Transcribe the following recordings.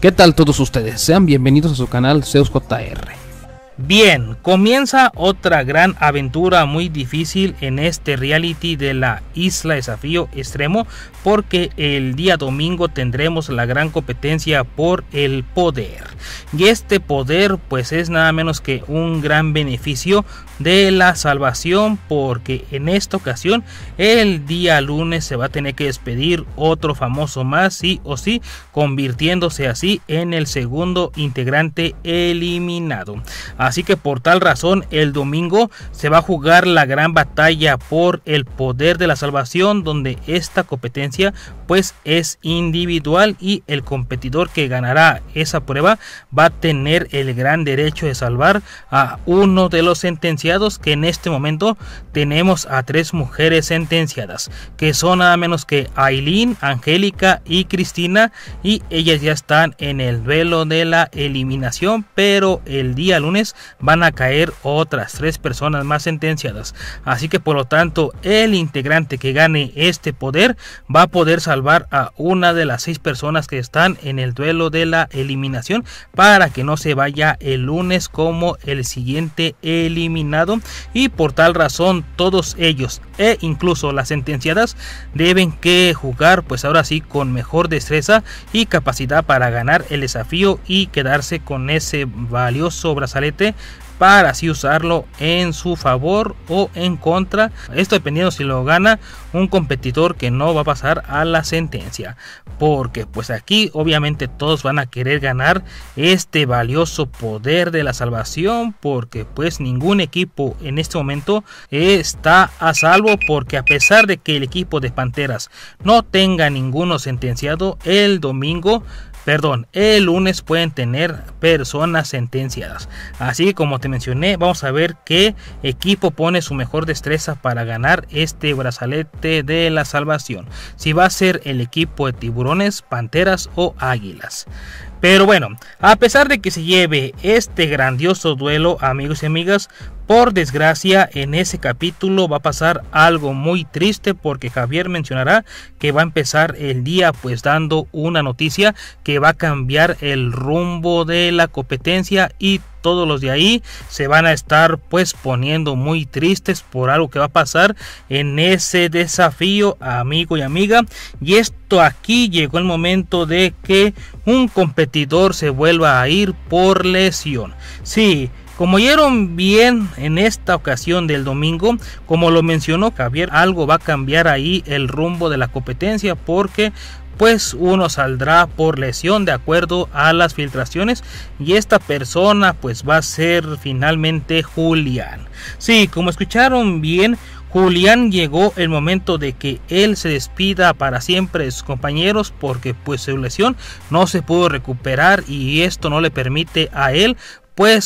¿Qué tal todos ustedes? Sean bienvenidos a su canal ZeusJR. Bien, comienza otra gran aventura muy difícil en este reality de la Isla Desafío Extremo porque el día domingo tendremos la gran competencia por el poder. Y este poder pues es nada menos que un gran beneficio de la salvación porque en esta ocasión el día lunes se va a tener que despedir otro famoso más sí o sí convirtiéndose así en el segundo integrante eliminado así que por tal razón el domingo se va a jugar la gran batalla por el poder de la salvación donde esta competencia pues es individual y el competidor que ganará esa prueba va a tener el gran derecho de salvar a uno de los sentenciados que en este momento tenemos a tres mujeres sentenciadas, que son nada menos que Aileen, Angélica y Cristina, y ellas ya están en el duelo de la eliminación, pero el día lunes van a caer otras tres personas más sentenciadas. Así que por lo tanto, el integrante que gane este poder va a poder salvar a una de las seis personas que están en el duelo de la eliminación para que no se vaya el lunes como el siguiente eliminado y por tal razón todos ellos e incluso las sentenciadas deben que jugar pues ahora sí con mejor destreza y capacidad para ganar el desafío y quedarse con ese valioso brazalete para así usarlo en su favor o en contra. Esto dependiendo si lo gana un competidor que no va a pasar a la sentencia. Porque pues aquí obviamente todos van a querer ganar este valioso poder de la salvación. Porque pues ningún equipo en este momento está a salvo. Porque a pesar de que el equipo de Panteras no tenga ninguno sentenciado el domingo perdón, el lunes pueden tener personas sentenciadas. Así que como te mencioné, vamos a ver qué equipo pone su mejor destreza para ganar este brazalete de la salvación. Si va a ser el equipo de tiburones, panteras o águilas. Pero bueno, a pesar de que se lleve este grandioso duelo, amigos y amigas, por desgracia en ese capítulo va a pasar algo muy triste porque Javier mencionará que va a empezar el día pues dando una noticia que va a cambiar el rumbo de la competencia y todos los de ahí se van a estar pues poniendo muy tristes por algo que va a pasar en ese desafío, amigo y amiga. Y esto aquí llegó el momento de que un competidor se vuelva a ir por lesión. Sí, como oyeron bien en esta ocasión del domingo, como lo mencionó Javier, algo va a cambiar ahí el rumbo de la competencia porque pues uno saldrá por lesión de acuerdo a las filtraciones y esta persona pues va a ser finalmente Julián. Sí, como escucharon bien, Julián llegó el momento de que él se despida para siempre de sus compañeros porque pues su lesión no se pudo recuperar y esto no le permite a él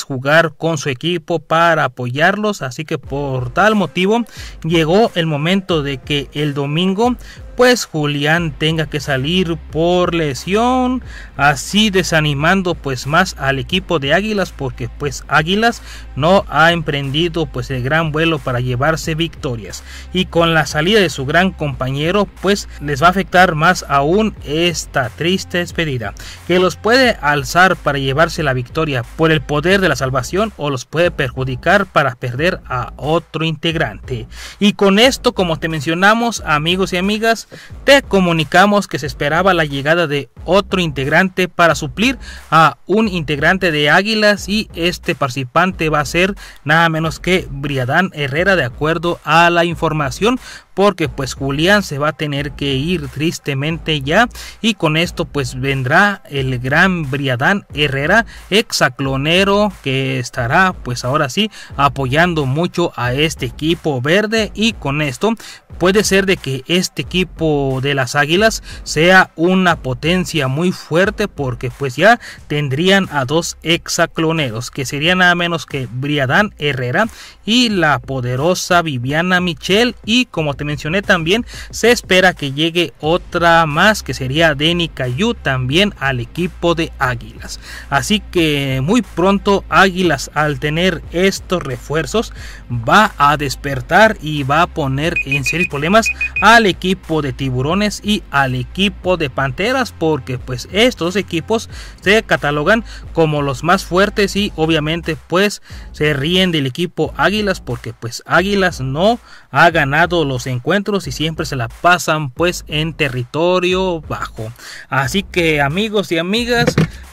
jugar con su equipo para apoyarlos. Así que por tal motivo llegó el momento de que el domingo pues Julián tenga que salir por lesión, así desanimando pues más al equipo de Águilas porque pues Águilas no ha emprendido pues el gran vuelo para llevarse victorias y con la salida de su gran compañero pues les va a afectar más aún esta triste despedida que los puede alzar para llevarse la victoria por el poder de la salvación o los puede perjudicar para perder a otro integrante y con esto como te mencionamos amigos y amigas te comunicamos que se esperaba la llegada de otro integrante para suplir a un integrante de Águilas y este participante va a ser nada menos que Briadán Herrera de acuerdo a la información porque pues Julián se va a tener que ir tristemente ya y con esto pues vendrá el gran Briadán Herrera exaclonero que estará pues ahora sí apoyando mucho a este equipo verde y con esto puede ser de que este equipo de las Águilas sea una potencia muy fuerte porque pues ya tendrían a dos exacloneros que serían nada menos que Briadán Herrera y la poderosa Viviana Michel y como te mencioné también, se espera que llegue otra más que sería Denny Cayu también al equipo de Águilas. Así que muy pronto Águilas al tener estos refuerzos va a despertar y va a poner en serios problemas al equipo de Tiburones y al equipo de Panteras porque pues estos equipos se catalogan como los más fuertes y obviamente pues se ríen del equipo Águilas porque pues Águilas no ha ganado los encuentros y siempre se la pasan pues en territorio bajo. Así que amigos y amigas,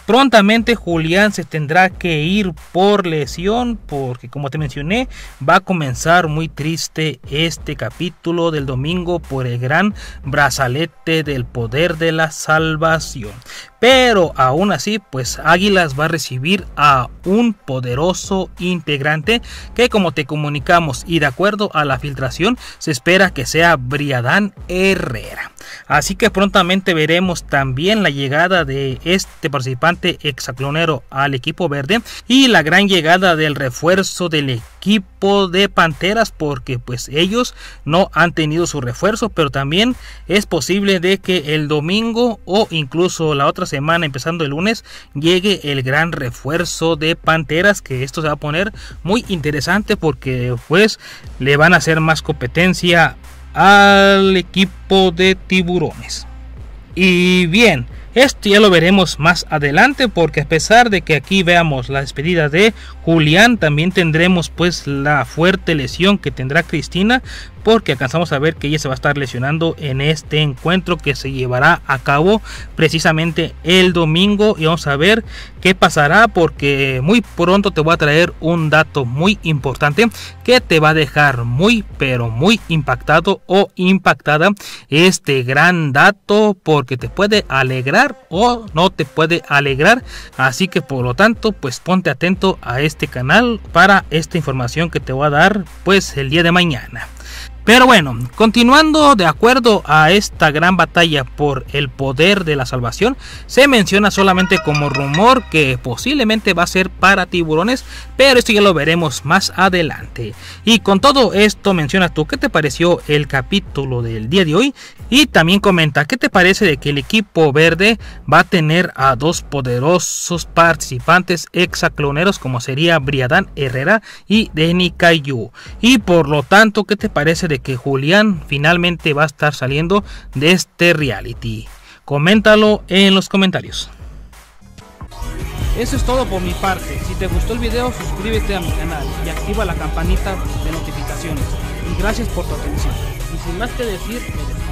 Prontamente Julián se tendrá que ir por lesión porque como te mencioné va a comenzar muy triste este capítulo del domingo por el gran brazalete del poder de la salvación. Pero aún así, pues Águilas va a recibir a un poderoso integrante que como te comunicamos y de acuerdo a la filtración se espera que sea Briadán Herrera. Así que prontamente veremos también la llegada de este participante exaclonero al equipo verde y la gran llegada del refuerzo del equipo de Panteras porque pues ellos no han tenido su refuerzo, pero también es posible de que el domingo o incluso la otra semana empezando el lunes llegue el gran refuerzo de Panteras que esto se va a poner muy interesante porque pues le van a hacer más competencia al equipo de tiburones. Y bien, esto ya lo veremos más adelante porque a pesar de que aquí veamos la despedida de Julián, también tendremos pues la fuerte lesión que tendrá Cristina porque alcanzamos a ver que ella se va a estar lesionando en este encuentro que se llevará a cabo precisamente el domingo y vamos a ver qué pasará porque muy pronto te voy a traer un dato muy importante que te va a dejar muy pero muy impactado o impactada este gran dato porque te puede alegrar o no te puede alegrar así que por lo tanto pues ponte atento a este canal para esta información que te voy a dar pues el día de mañana pero bueno, continuando de acuerdo a esta gran batalla por el poder de la salvación, se menciona solamente como rumor que posiblemente va a ser para tiburones, pero esto ya lo veremos más adelante. Y con todo esto menciona tú, ¿qué te pareció el capítulo del día de hoy? Y también comenta, ¿qué te parece de que el equipo verde va a tener a dos poderosos participantes exacloneros como sería Briadán Herrera y Denny Cayu? Y por lo tanto, ¿qué te parece de que Julián finalmente va a estar saliendo de este reality? Coméntalo en los comentarios. Eso es todo por mi parte. Si te gustó el video, suscríbete a mi canal y activa la campanita de notificaciones. Y gracias por tu atención. Y sin más que decir, me